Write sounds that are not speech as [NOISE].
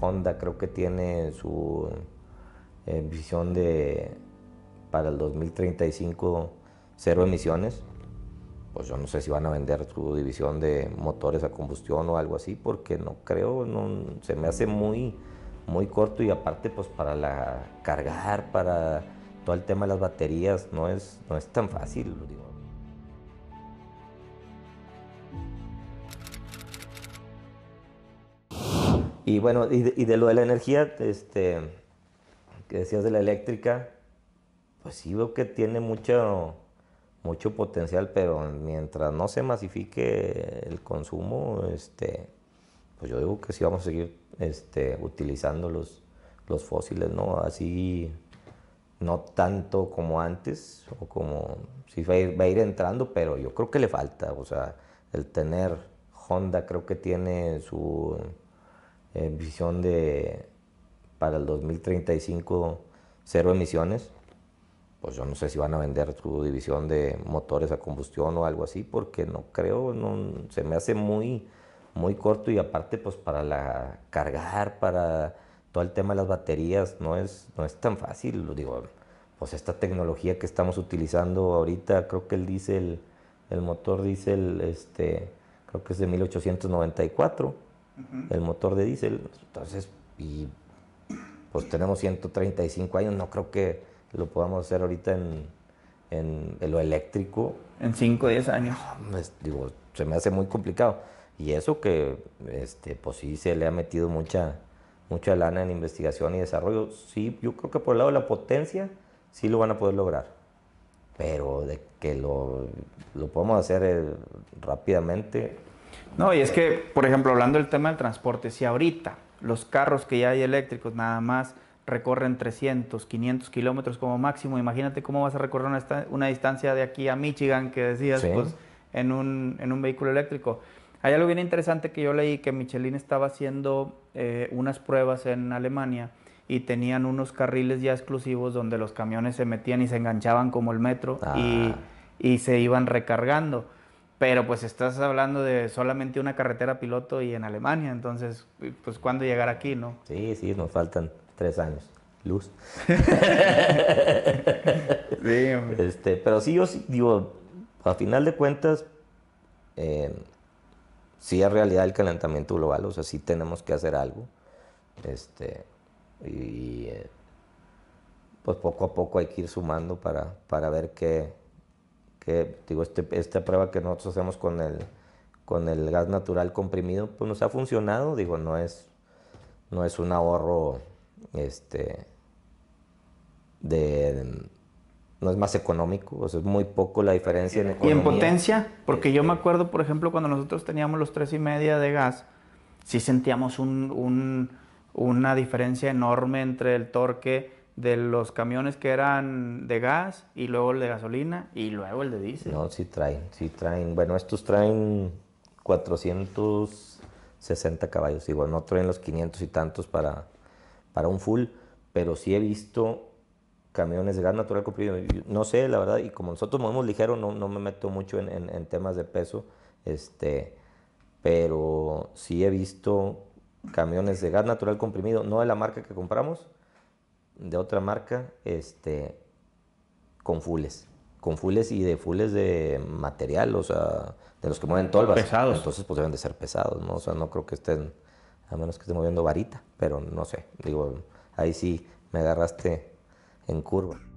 Honda creo que tiene su eh, visión de para el 2035 cero emisiones. Pues yo no sé si van a vender su división de motores a combustión o algo así, porque no creo, no, se me hace muy, muy corto y aparte pues para la cargar, para todo el tema de las baterías, no es, no es tan fácil. lo Digo. Y bueno, y de, lo de la energía, este, que decías de la eléctrica, pues sí veo que tiene mucho, mucho potencial, pero mientras no se masifique el consumo, este, pues yo digo que sí vamos a seguir este, utilizando los, los fósiles, ¿no? Así, no tanto como antes, o como, sí va a ir entrando, pero yo creo que le falta, o sea, el tener Honda creo que tiene su eh, visión de para el 2035 cero emisiones, pues yo no sé si van a vender su división de motores a combustión o algo así, porque no creo, no, se me hace muy, muy corto y aparte pues para la cargar, para todo el tema de las baterías, no es, no es tan fácil, lo digo, pues esta tecnología que estamos utilizando ahorita, creo que el diésel, el motor diésel, este, creo que es de 1894, el motor de diésel. Entonces, y pues tenemos 135 años, no creo que lo podamos hacer ahorita en, en, lo eléctrico. En 5 o 10 años. digo, se me hace muy complicado. Y eso que, este, pues sí, se le ha metido mucha, mucha lana en investigación y desarrollo. Sí, yo creo que por el lado de la potencia, sí lo van a poder lograr. Pero de que lo, lo podamos hacer eh, rápidamente, no, y es que, por ejemplo, hablando del tema del transporte, si ahorita los carros que ya hay eléctricos nada más recorren 300, 500 kilómetros como máximo, imagínate cómo vas a recorrer una, distancia de aquí a Michigan que decías, pues, en un, vehículo eléctrico. Hay algo bien interesante que yo leí que Michelin estaba haciendo eh, unas pruebas en Alemania y tenían unos carriles ya exclusivos donde los camiones se metían y se enganchaban como el metro y, ah. se iban recargando pero pues estás hablando de solamente una carretera piloto y en Alemania, entonces, pues cuándo llegar aquí, ¿no? Sí, sí, nos faltan tres años. Luz. [LAUGHS] sí, hombre. Este, pero sí, yo digo, a final de cuentas, eh, sí es realidad el calentamiento global, o sea, sí tenemos que hacer algo. Este, y eh, pues poco a poco hay que ir sumando para, para ver qué, que digo, este, esta prueba que nosotros hacemos con el, con el gas natural comprimido, pues nos ha funcionado, digo, no es, no es un ahorro, este, de, no es más económico, es muy poco la diferencia en economía. Y en potencia, porque yo me este. acuerdo, por ejemplo, cuando nosotros teníamos los tres de gas, sí sentíamos una diferencia enorme entre el torque de los camiones que eran de gas y luego el de gasolina y luego el de diésel. No, sí traen, sí traen. Bueno, estos traen 460 caballos, igual no traen los 500 y tantos para, para un full, pero sí he visto camiones de gas natural comprimido. No sé, la verdad, y como nosotros movemos ligero, no, no me meto mucho en, temas de peso, este, pero sí he visto camiones de gas natural comprimido, no de la marca que compramos, de otra marca, este, con fules. Con fules y de fules de material, o sea, de los que mueven tolvas. Pesados. Entonces, pues deben de ser pesados, ¿no? O sea, no creo que estén, a menos que estén moviendo varita, pero no sé. Digo, ahí sí me agarraste en curva.